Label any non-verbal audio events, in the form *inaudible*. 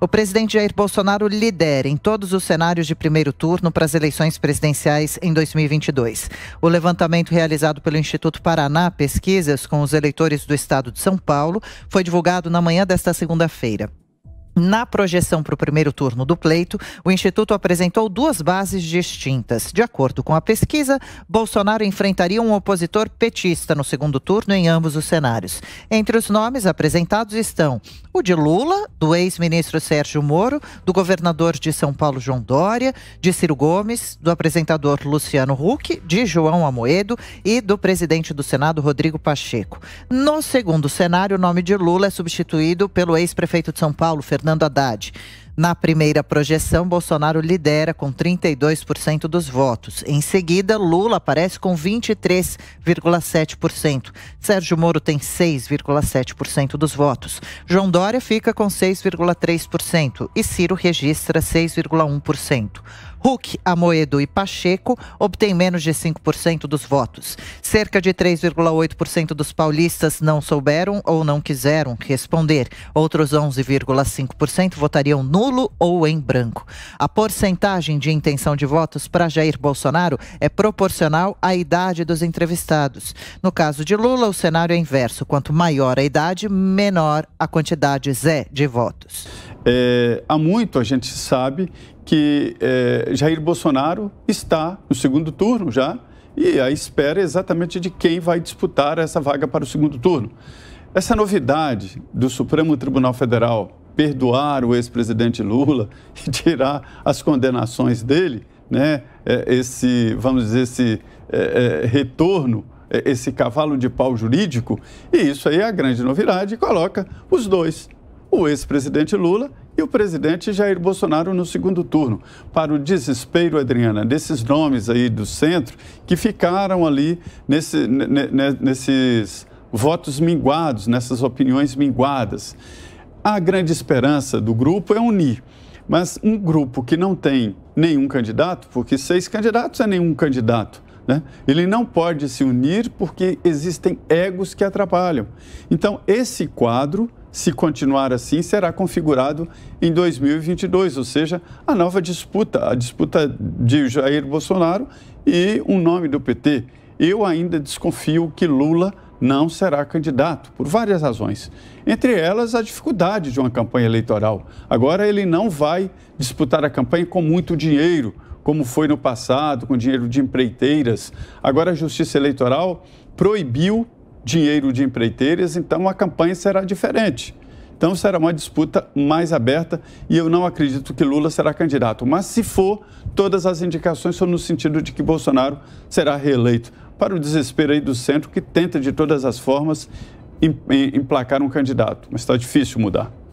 O presidente Jair Bolsonaro lidera em todos os cenários de primeiro turno para as eleições presidenciais em 2022. O levantamento realizado pelo Instituto Paraná Pesquisas com os eleitores do estado de São Paulo foi divulgado na manhã desta segunda-feira. Na projeção para o primeiro turno do pleito, o Instituto apresentou duas bases distintas. De acordo com a pesquisa, Bolsonaro enfrentaria um opositor petista no segundo turno em ambos os cenários. Entre os nomes apresentados estão o de Lula, do ex-ministro Sérgio Moro, do governador de São Paulo, João Dória, de Ciro Gomes, do apresentador Luciano Huck, de João Amoedo e do presidente do Senado, Rodrigo Pacheco. No segundo cenário, o nome de Lula é substituído pelo ex-prefeito de São Paulo, Fernando Haddad. Na primeira projeção, Bolsonaro lidera com 32% dos votos. Em seguida, Lula aparece com 23,7%. Sérgio Moro tem 6,7% dos votos. João Dória fica com 6,3% e Ciro registra 6,1%. Huck, Amoedo e Pacheco obtêm menos de 5% dos votos. Cerca de 3,8% dos paulistas não souberam ou não quiseram responder. Outros 11,5% votariam nulo ou em branco. A porcentagem de intenção de votos para Jair Bolsonaro é proporcional à idade dos entrevistados. No caso de Lula, o cenário é inverso. Quanto maior a idade, menor a quantidade Zé de votos. É, há muito a gente sabe que é, Jair Bolsonaro está no segundo turno já e a espera exatamente de quem vai disputar essa vaga para o segundo turno. Essa novidade do Supremo Tribunal Federal perdoar o ex-presidente Lula *laughs* e tirar as condenações dele, né? É, esse, vamos dizer, esse é, é retorno, é, esse cavalo de pau jurídico, e isso aí é a grande novidade, coloca os dois, o ex-presidente Lula e o presidente Jair Bolsonaro no segundo turno. Para o desespero, Adriana, desses nomes aí do centro que ficaram ali nesse, nesses votos minguados, nessas opiniões minguadas. A grande esperança do grupo é unir. Mas um grupo que não tem nenhum candidato, porque seis candidatos é nenhum candidato, né? ele não pode se unir porque existem egos que atrapalham. Então, esse quadro se continuar assim, será configurado em 2022, ou seja, a nova disputa, a disputa de Jair Bolsonaro e um nome do PT. Eu ainda desconfio que Lula não será candidato, por várias razões. Entre elas, a dificuldade de uma campanha eleitoral. Agora, ele não vai disputar a campanha com muito dinheiro, como foi no passado, com dinheiro de empreiteiras. Agora, a Justiça Eleitoral proibiu dinheiro de empreiteiras, então a campanha será diferente. Então será uma disputa mais aberta e eu não acredito que Lula será candidato. Mas se for, todas as indicações são no sentido de que Bolsonaro será reeleito. Para o desespero aí do centro, que tenta de todas as formas emplacar um candidato. Mas está difícil mudar.